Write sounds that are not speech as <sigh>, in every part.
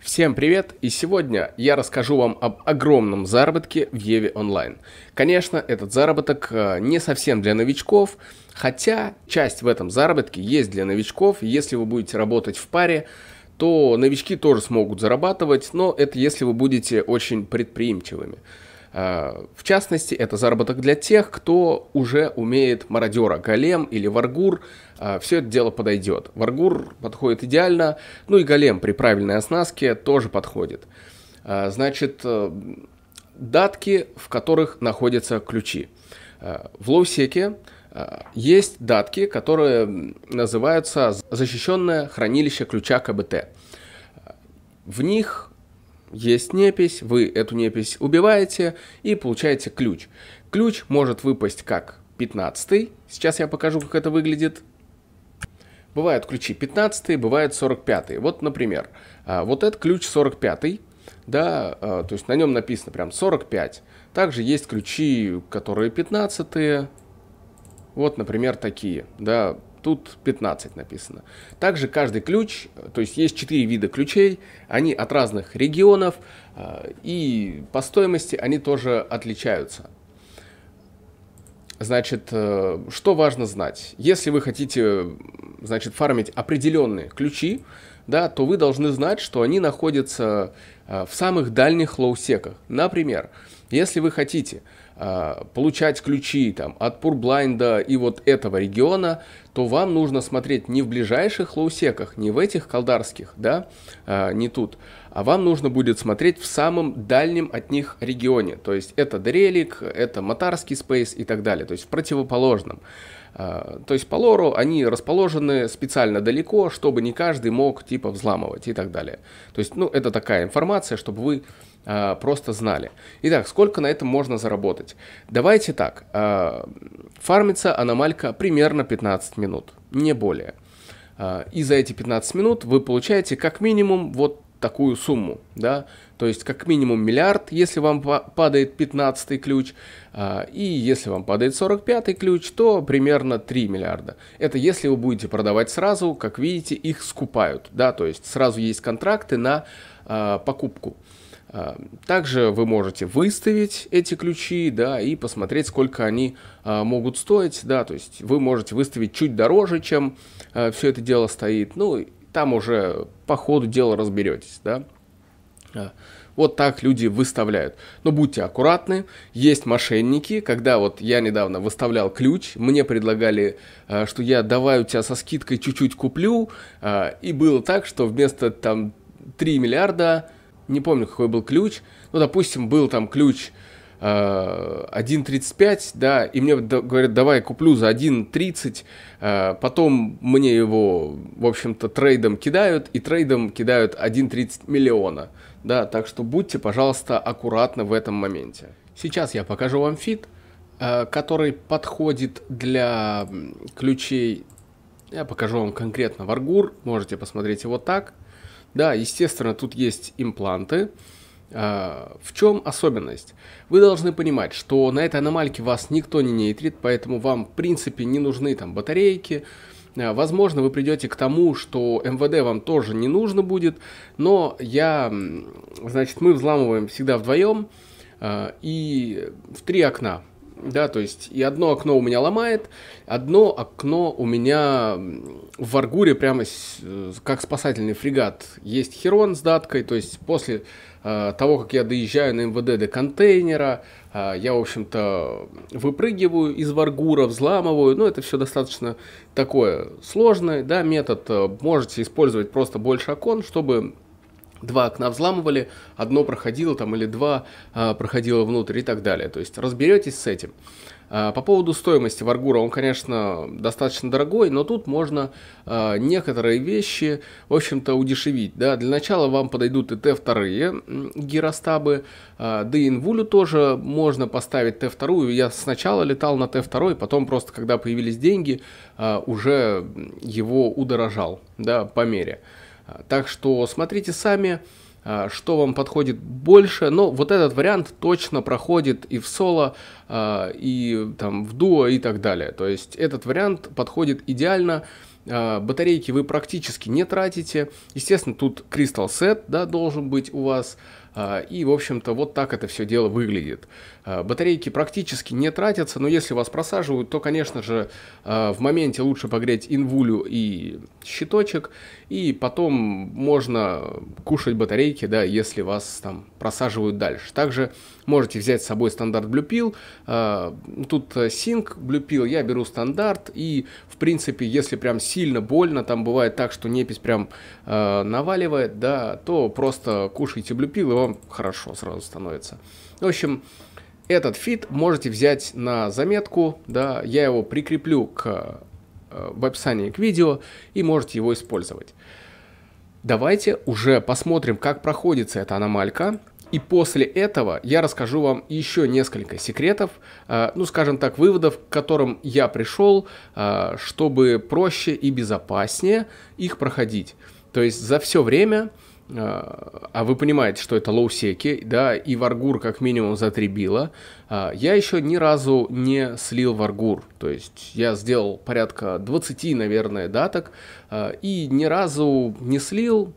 Всем привет! И сегодня я расскажу вам об огромном заработке в Еве онлайн. Конечно, этот заработок э, не совсем для новичков, хотя часть в этом заработке есть для новичков. Если вы будете работать в паре, то новички тоже смогут зарабатывать, но это если вы будете очень предприимчивыми. Э, в частности, это заработок для тех, кто уже умеет мародера, голем или варгур. Э, Все это дело подойдет. Варгур подходит идеально, ну и голем при правильной оснастке тоже подходит. Э, значит, датки, в которых находятся ключи. В лоусеке есть датки, которые называются защищенное хранилище ключа КБТ. В них есть непись, вы эту непись убиваете и получаете ключ. Ключ может выпасть как 15. Сейчас я покажу, как это выглядит. Бывают ключи 15, бывают 45. Вот, например, а, вот этот ключ 45, да, а, то есть на нем написано прям 45. Также есть ключи, которые 15. Вот, например, такие, да, Тут 15 написано. Также каждый ключ, то есть есть 4 вида ключей, они от разных регионов, а, и по стоимости они тоже отличаются. Значит, э, что важно знать? Если вы хотите, значит, фармить определенные ключи, да, то вы должны знать, что они находятся э, в самых дальних лоусеках. Например, если вы хотите а, получать ключи там, от Пурблайнда и вот этого региона, то вам нужно смотреть не в ближайших лоусеках, не в этих колдарских, да, а, не тут, а вам нужно будет смотреть в самом дальнем от них регионе. То есть это Дрелик, это Матарский спейс и так далее, то есть в противоположном. А, то есть по лору они расположены специально далеко, чтобы не каждый мог типа взламывать и так далее. То есть, ну, это такая информация, чтобы вы а, просто знали. Итак, сколько на этом можно заработать? Давайте так, а, фармится аномалька примерно 15 минут, не более. А, и за эти 15 минут вы получаете как минимум вот такую сумму, да, то есть как минимум миллиард, если вам падает 15 ключ, и если вам падает 45 ключ, то примерно 3 миллиарда. Это если вы будете продавать сразу, как видите, их скупают, да, то есть сразу есть контракты на покупку. Эм, также вы можете выставить эти ключи, да, и посмотреть, сколько они э, могут стоить, да, то есть вы можете выставить чуть дороже, чем э, все это дело стоит, ну, там уже по ходу дела разберетесь, да. Э, вот так люди выставляют. Но будьте аккуратны, есть мошенники. Когда вот я недавно выставлял ключ, мне предлагали, что я давай у тебя со скидкой чуть-чуть куплю. И было так, что вместо там 3 миллиарда не помню, какой был ключ, ну, допустим, был там ключ 1.35, э, да, и мне говорят, давай куплю за 1.30, э, потом мне его, в общем-то, трейдом кидают, и трейдом кидают 1.30 миллиона, да, так что будьте, пожалуйста, аккуратны в этом моменте. Сейчас я покажу вам фит, э, который подходит для ключей, я покажу вам конкретно Варгур, можете посмотреть его так – да, естественно, тут есть импланты. А, в чем особенность? Вы должны понимать, что на этой аномальке вас никто не нейтрит, поэтому вам, в принципе, не нужны там батарейки. А, возможно, вы придете к тому, что МВД вам тоже не нужно будет, но я, значит, мы взламываем всегда вдвоем а, и в три окна. Да, то есть и одно окно у меня ломает, одно окно у меня в Аргуре прямо с, э, как спасательный фрегат. Есть Херон с даткой, то есть после э, того, как я доезжаю на МВД до контейнера, э, я, в общем-то, выпрыгиваю из Варгура, взламываю. Ну, это все достаточно такое сложное, да, метод. Э, можете использовать просто больше окон, чтобы два окна взламывали, одно проходило там или два э, проходило внутрь и так далее. То есть разберетесь с этим. Э, по поводу стоимости Варгура, он, конечно, достаточно дорогой, но тут можно э, некоторые вещи, в общем-то, удешевить. Да? Для начала вам подойдут и Т2 гиростабы, э, да и инвулю тоже можно поставить Т2. Я сначала летал на Т2, потом просто, когда появились деньги, э, уже его удорожал да, по мере. Э, так что смотрите сами, а, что вам подходит больше. Но вот этот вариант точно проходит и в соло, а, и там в дуо и так далее. То есть этот вариант подходит идеально. А, батарейки вы практически не тратите. Естественно, тут Crystal сет, да, должен быть у вас. А, и, в общем-то, вот так это все дело выглядит. А, батарейки практически не тратятся, но если вас просаживают, то, конечно же, а, в моменте лучше погреть инвулю и щиточек, и потом можно кушать батарейки, да, если вас там просаживают дальше. Также можете взять с собой стандарт Blue Pill. Тут Sync Blue Pill, я беру стандарт, и, в принципе, если прям сильно больно, там бывает так, что непись прям наваливает, да, то просто кушайте Blue Pill, и вам хорошо сразу становится. В общем, этот фит можете взять на заметку, да, я его прикреплю к, э, в описании к видео и можете его использовать. Давайте уже посмотрим, как проходится эта аномалька. И после этого я расскажу вам еще несколько секретов, э, ну скажем так, выводов, к которым я пришел, э, чтобы проще и безопаснее их проходить. То есть за все время а, а вы понимаете, что это лоусеки, да, и варгур как минимум за 3 била, а, я еще ни разу не слил варгур, то есть я сделал порядка 20, наверное, даток, а, и ни разу не слил,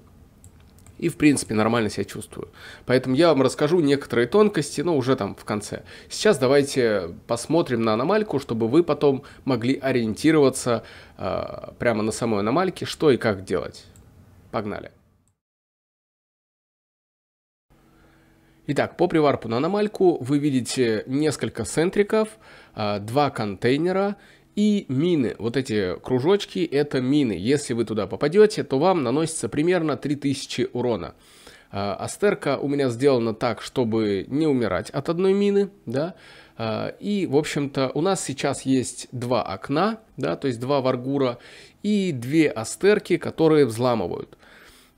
и в принципе нормально себя чувствую. Поэтому я вам расскажу некоторые тонкости, но уже там в конце. Сейчас давайте посмотрим на аномальку, чтобы вы потом могли ориентироваться прямо на самой аномальке, что и как делать. Погнали. Итак, по приварпу на аномальку вы видите несколько центриков, а, два контейнера и мины. Вот эти кружочки это мины. Если вы туда попадете, то вам наносится примерно 3000 урона. А, астерка у меня сделана так, чтобы не умирать от одной мины, да, а, и, в общем-то, у нас сейчас есть два окна, да, то есть два варгура и две астерки, которые взламывают.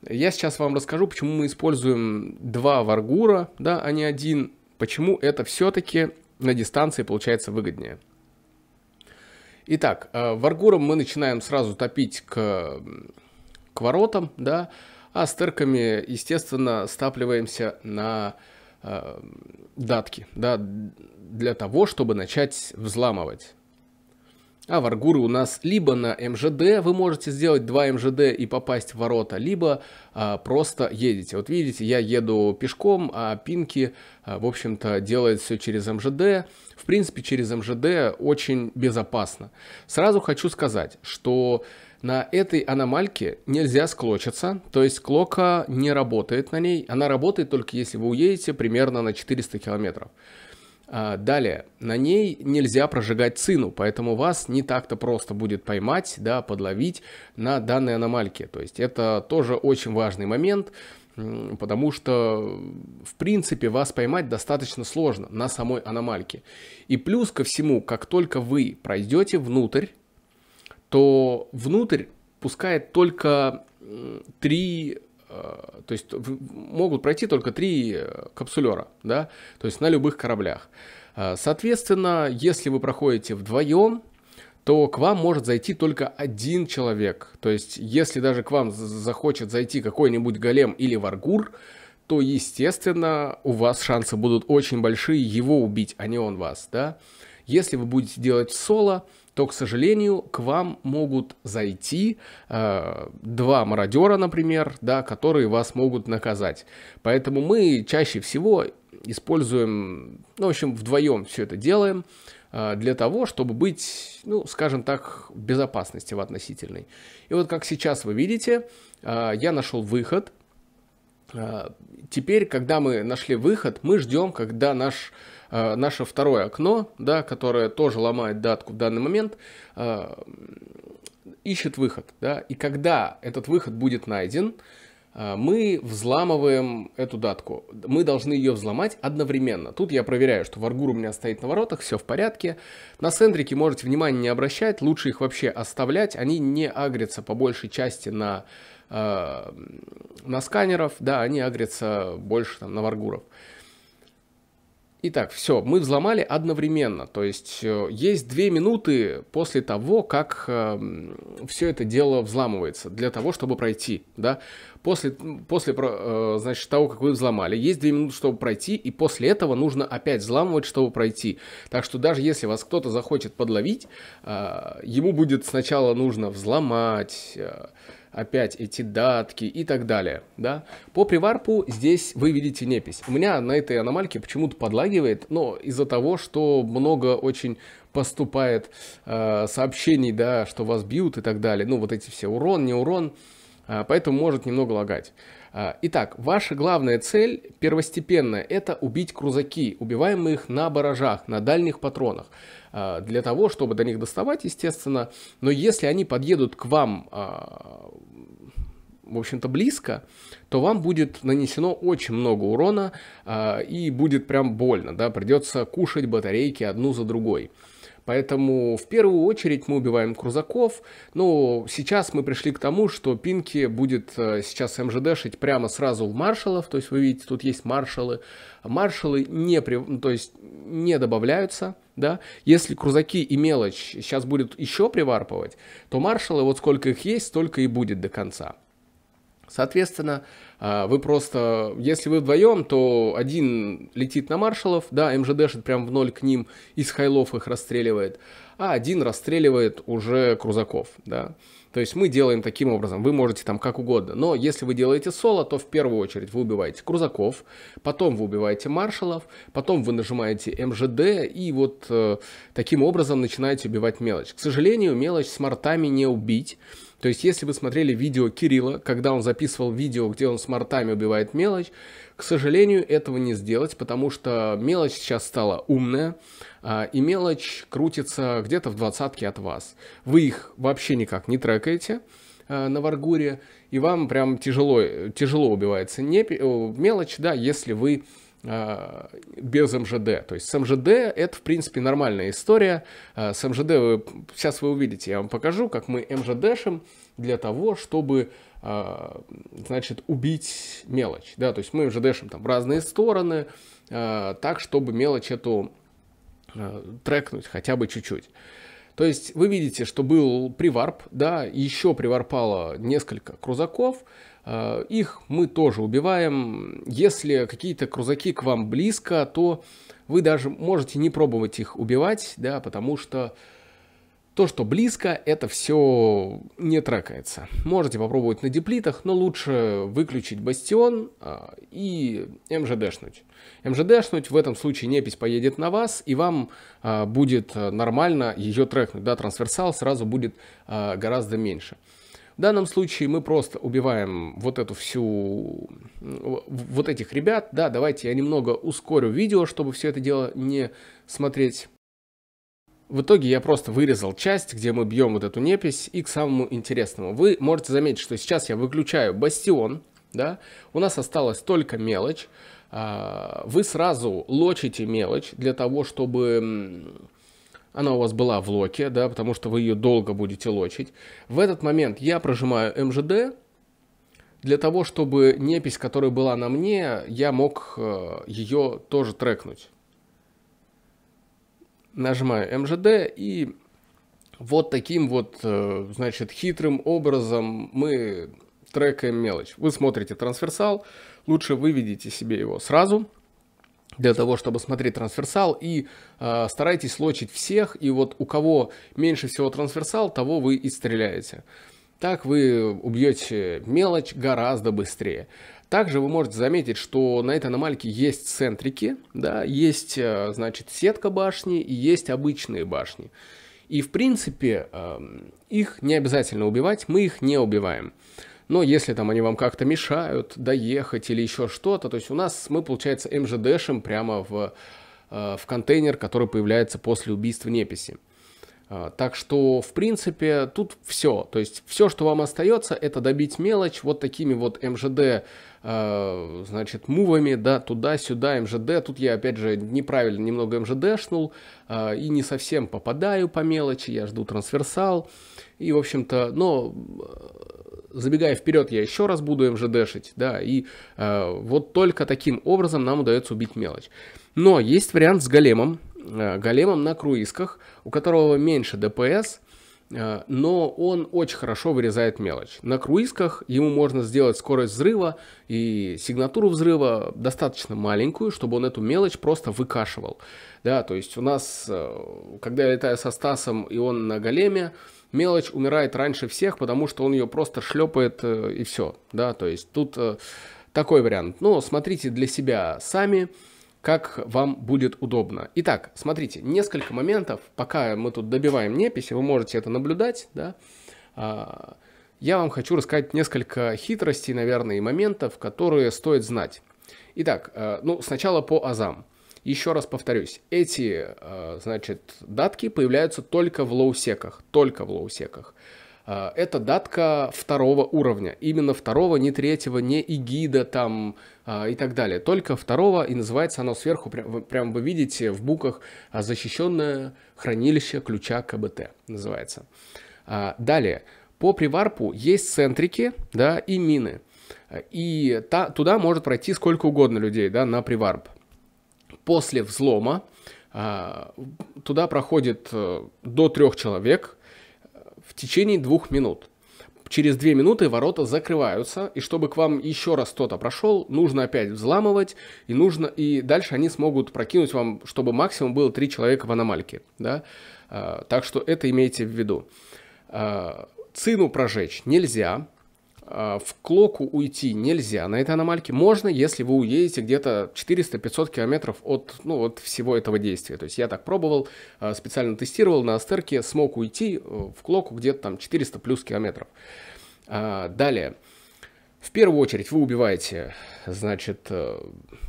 Я сейчас вам расскажу, почему мы используем два варгура, да, а не один, почему это все-таки на дистанции получается выгоднее. Итак, э, варгуром мы начинаем сразу топить к, к воротам, да, а с терками, естественно, стапливаемся на э, датки, да, для того, чтобы начать взламывать. А варгуры у нас либо на МЖД, вы можете сделать 2 МЖД и попасть в ворота, либо а, просто едете. Вот видите, я еду пешком, а Пинки, а, в общем-то, делает все через МЖД. В принципе, через МЖД очень безопасно. Сразу хочу сказать, что на этой аномальке нельзя склочиться, то есть клока не работает на ней. Она работает только если вы уедете примерно на 400 километров. А, далее, на ней нельзя прожигать цину, поэтому вас не так-то просто будет поймать, да, подловить на данной аномальке. То есть это тоже очень важный момент, потому что, в принципе, вас поймать достаточно сложно на самой аномальке. И плюс ко всему, как только вы пройдете внутрь, то внутрь пускает только три Э, то есть могут пройти только три э, капсулера, да, то есть на любых кораблях. Э, соответственно, если вы проходите вдвоем, то к вам может зайти только один человек. То есть, если даже к вам захочет зайти какой-нибудь голем или варгур, то, естественно, у вас шансы будут очень большие его убить, а не он вас, да. Если вы будете делать соло, то, к сожалению, к вам могут зайти э, два мародера, например, да, которые вас могут наказать. Поэтому мы чаще всего используем, ну, в общем, вдвоем все это делаем э, для того, чтобы быть, ну, скажем так, в безопасности в относительной. И вот как сейчас вы видите, э, я нашел выход – а, теперь, когда мы нашли выход, мы ждем, когда наш, а, наше второе окно, да, которое тоже ломает датку в данный момент, а, ищет выход. Да, и когда этот выход будет найден, мы взламываем эту датку. Мы должны ее взломать одновременно. Тут я проверяю, что варгур у меня стоит на воротах, все в порядке. На сендрики можете внимание не обращать, лучше их вообще оставлять. Они не агрятся по большей части на Э, на сканеров, да, они агрятся больше там, на варгуров. Итак, все, мы взломали одновременно, то есть э, есть две минуты после того, как эм, все это дело взламывается, для того, чтобы пройти, да. После, после э, значит, того, как вы взломали, есть две минуты, чтобы пройти, и после этого нужно опять взламывать, чтобы пройти. Так что даже если вас кто-то захочет подловить, ему будет сначала нужно взломать опять эти датки и так далее, да. По приварпу здесь вы видите непись. У меня на этой аномальке почему-то подлагивает, но из-за того, что много очень поступает э, сообщений, да, что вас бьют и так далее. Ну, вот эти все урон, не урон, э, поэтому может немного лагать. А, итак, ваша главная цель, первостепенная, это убить крузаки. Убиваем мы их на баражах, на дальних патронах. А, для того, чтобы до них доставать, естественно. Но если они подъедут к вам а, в общем-то, близко, то вам будет нанесено очень много урона и будет прям больно, да, придется кушать батарейки одну за другой. Поэтому в первую очередь мы убиваем крузаков. Но сейчас мы пришли к тому, что Пинки будет э, сейчас МЖДшить прямо сразу в маршалов. То есть вы видите, тут есть маршалы. Маршалы не, ну, то есть не добавляются. Да? Если крузаки и мелочь сейчас будет еще приварпывать, то маршалы, вот сколько их есть, столько и будет до конца. Соответственно, а, вы просто, если вы вдвоем, то один летит на маршалов, да, МЖД шит прям в ноль к ним, из хайлов их расстреливает, а один расстреливает уже крузаков, да. То есть мы делаем таким образом, вы можете там как угодно, но если вы делаете соло, то в первую очередь вы убиваете крузаков, потом вы убиваете маршалов, потом вы нажимаете МЖД и вот э, таким образом начинаете убивать мелочь. К сожалению, мелочь с мартами не убить, то есть, если вы смотрели видео Кирилла, когда он записывал видео, где он смартами убивает мелочь, к сожалению, этого не сделать, потому что мелочь сейчас стала умная, а, и мелочь крутится где-то в двадцатке от вас. Вы их вообще никак не трекаете а, на Варгуре, и вам прям тяжело, э, тяжело убивается не, мелочь, да, если вы а, без МЖД. То есть с МЖД это, в принципе, нормальная история. А, с МЖД вы, сейчас вы увидите, я вам покажу, как мы МЖДшим для того, чтобы а, значит, убить мелочь. Да, то есть мы МЖДшим там в разные стороны, так, чтобы мелочь эту трекнуть хотя бы чуть-чуть. То есть вы видите, что был приварп, да, еще приварпало несколько крузаков, э, их мы тоже убиваем. Если какие-то крузаки к вам близко, то вы даже можете не пробовать их убивать, да, потому что то, что близко, это все не трекается. Можете попробовать на диплитах, но лучше выключить бастион а, и МЖДшнуть. МЖДшнуть, в этом случае непись поедет на вас, и вам а, будет а, нормально ее трекнуть. Да, трансверсал сразу будет гораздо меньше. В данном случае мы просто убиваем вот эту всю, вот этих ребят. Да, давайте я немного ускорю видео, чтобы все это дело не смотреть в итоге я просто вырезал часть, где мы бьем вот эту непись, и к самому интересному. Вы можете заметить, что сейчас я выключаю бастион, да, у нас осталась только мелочь. А, вы сразу лочите мелочь для того, чтобы она у вас была в локе, да, потому что вы ее долго будете лочить. В этот момент я прожимаю МЖД, для того, чтобы непись, которая была на мне, я мог э, ее тоже трекнуть нажимаю МЖД и вот таким вот, э, значит, хитрым образом мы трекаем мелочь. Вы смотрите трансверсал, лучше выведите себе его сразу, для того, чтобы смотреть трансверсал, и э, старайтесь лочить всех, и вот у кого меньше всего трансверсал, того вы и стреляете. Так вы убьете мелочь гораздо быстрее. Также вы можете заметить, что на этой аномальке есть центрики, да, есть, э, значит, сетка башни и есть обычные башни. И, в принципе, эм, их не обязательно убивать, мы их не убиваем. Но если там они вам как-то мешают доехать или еще что-то, то есть у нас мы, получается, МЖДшим прямо в, э, в контейнер, который появляется после убийства неписи. А, так что, в принципе, тут все. То есть, все, что вам остается, это добить мелочь вот такими вот МЖД, э, значит, мувами, да, туда-сюда, МЖД. Тут я, опять же, неправильно немного МЖДшнул э, и не совсем попадаю по мелочи, я жду трансверсал. И, в общем-то, но э, забегая вперед, я еще раз буду МЖДшить, да, и э, вот только таким образом нам удается убить мелочь. Но есть вариант с големом, Э, големом на круизках, у которого меньше ДПС, э, но он очень хорошо вырезает мелочь. На круизках ему можно сделать скорость взрыва и сигнатуру взрыва достаточно маленькую, чтобы он эту мелочь просто выкашивал. Да, то есть у нас, э, когда я летаю со Стасом и он на големе, мелочь умирает раньше всех, потому что он ее просто шлепает и все. Да, то есть тут такой вариант. Но смотрите для себя сами как вам будет удобно. Итак, смотрите, несколько моментов, пока мы тут добиваем неписи, вы можете это наблюдать, да, а, я вам хочу рассказать несколько хитростей, наверное, и моментов, которые стоит знать. Итак, э, ну, сначала по азам. Еще раз повторюсь, эти, э, значит, датки появляются только в лоусеках, только в лоусеках. секах а, это датка второго уровня. Именно второго, не третьего, не игида там а, и так далее. Только второго, и называется оно сверху, прямо вы видите в буках а, «Защищенное хранилище ключа КБТ» называется. Далее, по приварпу есть центрики да, и мины. И та, туда может пройти сколько угодно людей да, на приварп. После взлома туда проходит э, до трех человек – в течение двух минут. Через две минуты ворота закрываются, и чтобы к вам еще раз кто-то прошел, нужно опять взламывать, и, нужно, и дальше они смогут прокинуть вам, чтобы максимум было три человека в аномальке. Да? А, так что это имейте в виду. А, цину прожечь нельзя, а, в Клоку уйти нельзя на этой аномальке. Можно, если вы уедете где-то 400-500 километров от, ну, от всего этого действия. То есть я так пробовал, а, специально тестировал на Астерке, смог уйти э, в Клоку где-то там 400 плюс километров. А, далее. В первую очередь вы убиваете, значит, э,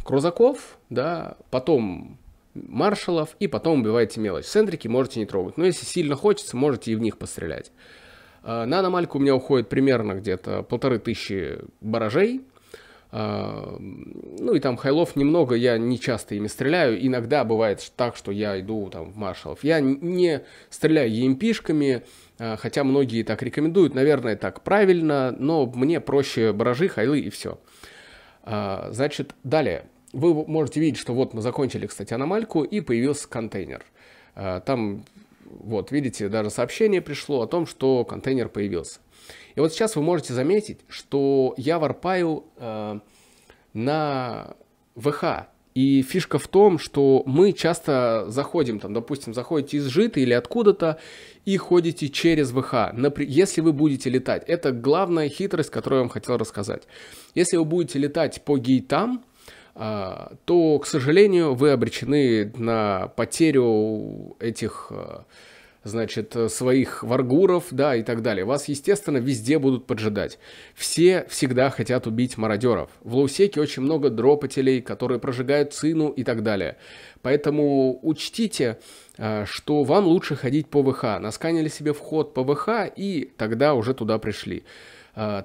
крузаков, да, потом маршалов и потом убиваете мелочь. Центрики можете не трогать, но если сильно хочется, можете и в них пострелять. Э, на аномальку у меня уходит примерно где-то полторы тысячи баражей. Э, ну и там хайлов немного, я не часто ими стреляю. Иногда бывает так, что я иду там в маршалов. Я не стреляю EMP-шками, э, хотя многие так рекомендуют. Наверное, так правильно, но мне проще баражи, хайлы и все. Значит, далее. Вы можете видеть, что вот мы закончили, кстати, аномальку, и появился контейнер. Там вот, видите, даже сообщение пришло о том, что контейнер появился. И вот сейчас вы можете заметить, что я варпаю э, на ВХ. И фишка в том, что мы часто заходим, там, допустим, заходите из жита или откуда-то и ходите через ВХ, например, если вы будете летать. Это главная хитрость, которую я вам хотел рассказать. Если вы будете летать по гейтам, а, то, к сожалению, вы обречены на потерю этих а, значит, своих варгуров, да, и так далее. Вас, естественно, везде будут поджидать. Все всегда хотят убить мародеров. В лоусеке очень много дропателей, которые прожигают цину и так далее. Поэтому учтите, а, что вам лучше ходить по ВХ. Насканили себе вход по ВХ и тогда уже туда пришли.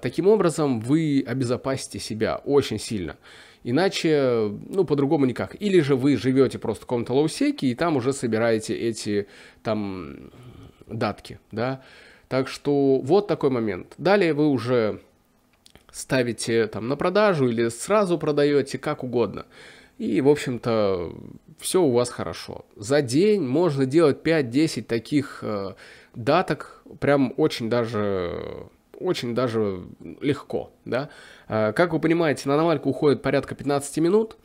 Таким образом, вы обезопасите себя очень сильно. Иначе, ну, по-другому никак. Или же вы живете просто в каком-то лоусеке, и там уже собираете эти, там, датки, да. Так что вот такой момент. Далее вы уже ставите там на продажу или сразу продаете, как угодно. И, в общем-то, все у вас хорошо. За день можно делать 5-10 таких э, даток, прям очень даже очень даже легко, да. А, как вы понимаете, на аномальку уходит порядка 15 минут.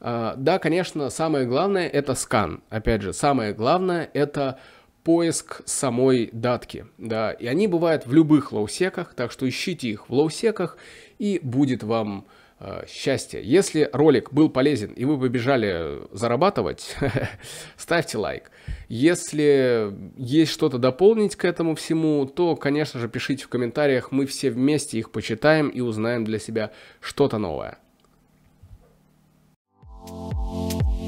А, да, конечно, самое главное это скан. Опять же, самое главное это поиск самой датки, да. И они бывают в любых лоусеках, так что ищите их в лоусеках, и будет вам Э, счастья. Если ролик был полезен и вы побежали зарабатывать, <laughs> ставьте лайк. Если есть что-то дополнить к этому всему, то, конечно же, пишите в комментариях, мы все вместе их почитаем и узнаем для себя что-то новое. Thank you